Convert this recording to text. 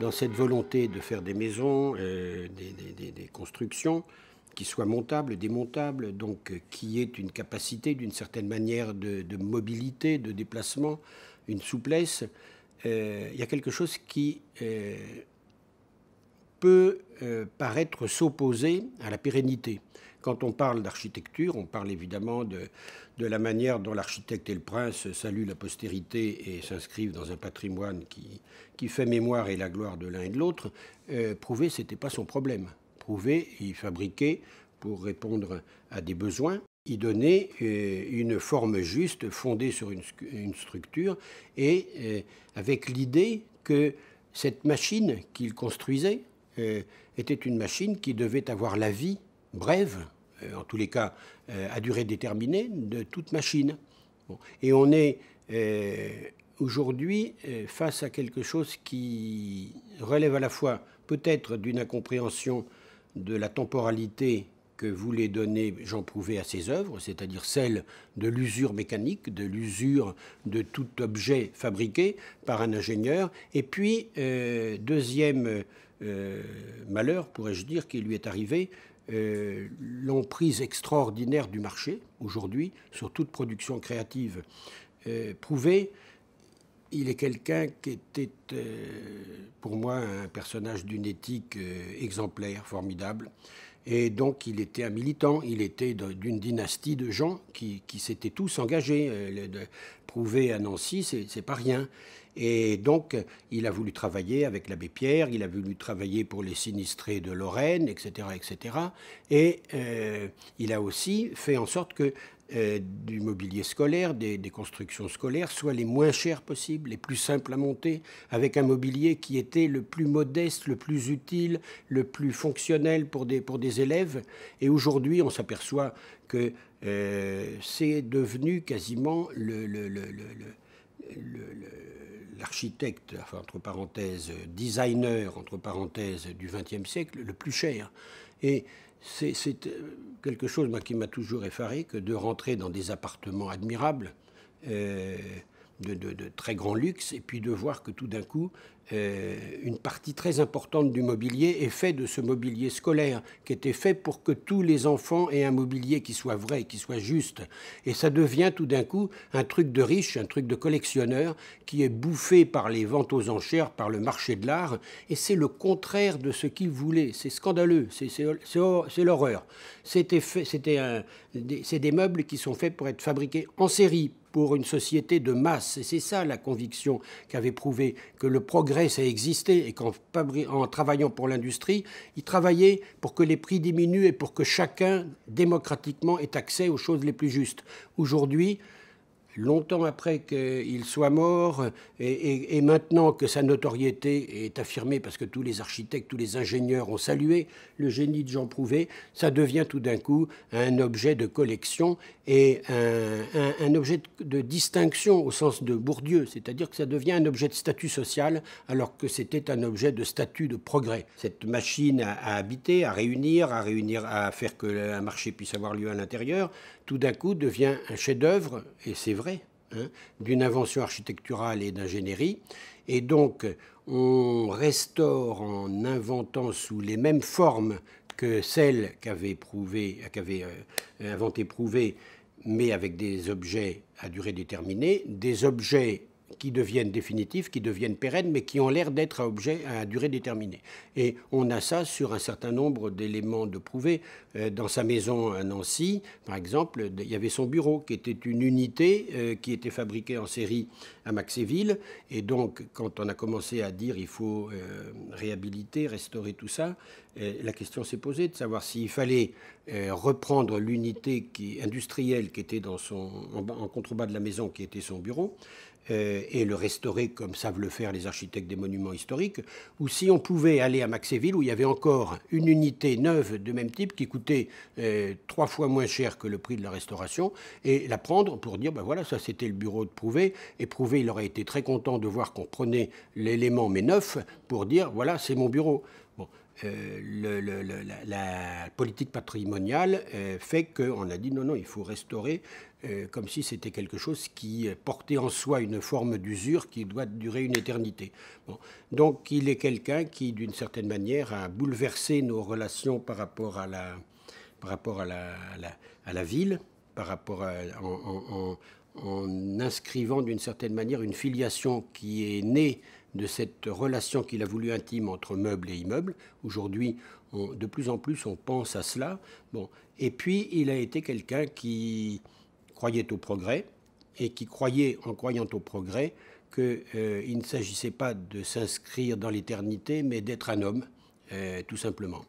dans cette volonté de faire des maisons, euh, des, constructions qui soient montables, démontables, donc euh, qui aient une capacité d'une certaine manière de, mobilité, de déplacement, une souplesse, euh, il y a quelque chose qui peut paraître s'opposer à la pérennité. Quand on parle d'architecture, on parle évidemment de, la manière dont l'architecte et le prince saluent la postérité et s'inscrivent dans un patrimoine qui, fait mémoire et la gloire de l'un et de l'autre. Euh, prouver, ce n'était pas son problème. Prouver, il fabriquait pour répondre à des besoins y donner euh, une forme juste, fondée sur une, une structure, et euh, avec l'idée que cette machine qu'il construisait était une machine qui devait avoir la vie brève, euh, en tous les cas euh, à durée déterminée, de toute machine. Et on est euh, aujourd'hui face à quelque chose qui relève à la fois peut-être d'une incompréhension de la temporalité que voulait donner Jean Prouvé à ses œuvres, c'est-à-dire celle de l'usure mécanique, de l'usure de tout objet fabriqué par un ingénieur. Et puis, euh, deuxième euh, malheur, pourrais-je dire, qui lui est arrivé, euh, l'emprise extraordinaire du marché aujourd'hui sur toute production créative. Prouvé, il est quelqu'un qui était pour moi un personnage d'une éthique exemplaire, formidable. Et donc, il était un militant, il était d'une dynastie de gens qui, s'étaient tous engagés. Euh, prouver à Nancy, c'est pas rien. Et donc, il a voulu travailler avec l'abbé Pierre, il a voulu travailler pour les sinistrés de Lorraine, etc. etc. Et euh, il a aussi fait en sorte que euh, du mobilier scolaire, des, constructions scolaires, soient les moins chères possibles, les plus simples à monter, avec un mobilier qui était le plus modeste, le plus utile, le plus fonctionnel pour des, pour des élèves. Et aujourd'hui, on s'aperçoit que euh, c'est devenu quasiment le, le, le, le l'architecte, entre parenthèses, designer, entre parenthèses, du XXe siècle, le plus cher. Et c'est euh, quelque chose moi, qui m'a toujours effaré que de rentrer dans des appartements admirables. Euh, de, très grand luxe, et puis de voir que tout d'un coup, euh, une partie très importante du mobilier est faite de ce mobilier scolaire, qui était fait pour que tous les enfants aient un mobilier qui soit vrai, qui soit juste. Et ça devient tout d'un coup un truc de riche, un truc de collectionneur, qui est bouffé par les ventes aux enchères, par le marché de l'art, et c'est le contraire de ce qu'ils voulaient. C'est scandaleux, c'est l'horreur. C'est des meubles qui sont faits pour être fabriqués en série, pour une société de masse. Et c'est ça la conviction qu'avait prouvé que le progrès, ça existé et qu'en travaillant pour l'industrie, il travaillait pour que les prix diminuent et pour que chacun, démocratiquement, ait accès aux choses les plus justes. Aujourd'hui, longtemps après qu'il soit mort, et, maintenant que sa notoriété est affirmée parce que tous les architectes, tous les ingénieurs ont salué le génie de Jean Prouvé, ça devient tout d'un coup un objet de collection et un, objet de, distinction au sens de Bourdieu, c'est-à-dire que ça devient un objet de statut social alors que c'était un objet de statut de progrès. Cette machine à, habiter, à réunir, à réunir, à faire que un marché puisse avoir lieu à l'intérieur, tout d'un coup devient un chef-d'œuvre, et c'est vrai, hein, d'une invention architecturale et d'ingénierie. Et donc, on restaure en inventant sous les mêmes formes que celles qu'avait prouvé, euh, inventé Prouvé, mais avec des objets à durée déterminée, des objets qui deviennent définitifs, qui deviennent pérennes, mais qui ont l'air d'être à objet à durée déterminée. Et on a ça sur un certain nombre d'éléments de Prouvé. Euh, dans sa maison à Nancy, par exemple, il y avait son bureau, qui était une unité euh, qui était fabriquée en série à Maxéville. Et donc, quand on a commencé à dire il faut euh, réhabiliter, restaurer tout ça, la question s'est posée de savoir s'il fallait reprendre l'unité industrielle qui était dans son, en contrebas de la maison, qui était son bureau, euh, et le restaurer comme savent le faire les architectes des monuments historiques, ou si on pouvait aller à Maxéville où il y avait encore une unité neuve de même type qui coûtait euh, trois fois moins cher que le prix de la restauration, et la prendre pour dire, ben voilà, ça c'était le bureau de Prouvé, et Prouvé il aurait été très content de voir qu'on prenait l'élément mais neuf pour dire, voilà, c'est mon bureau. Euh, le, la, politique patrimoniale euh, fait qu'on a dit non, non, il faut restaurer euh, comme si c'était quelque chose qui portait en soi une forme d'usure qui doit durer une éternité. Donc il est quelqu'un qui, d'une certaine manière, a bouleversé nos relations par rapport à la, par rapport à la, à la, ville, par rapport en, inscrivant d'une certaine manière une filiation qui est née de cette relation qu'il a voulu intime entre meuble et immeuble. Aujourd'hui, de plus en plus, on pense à cela. Bon. Et puis, il a été quelqu'un qui croyait au progrès et qui croyait, en croyant au progrès, qu'il euh, ne s'agissait pas de s'inscrire dans l'éternité, mais d'être un homme, euh, tout simplement.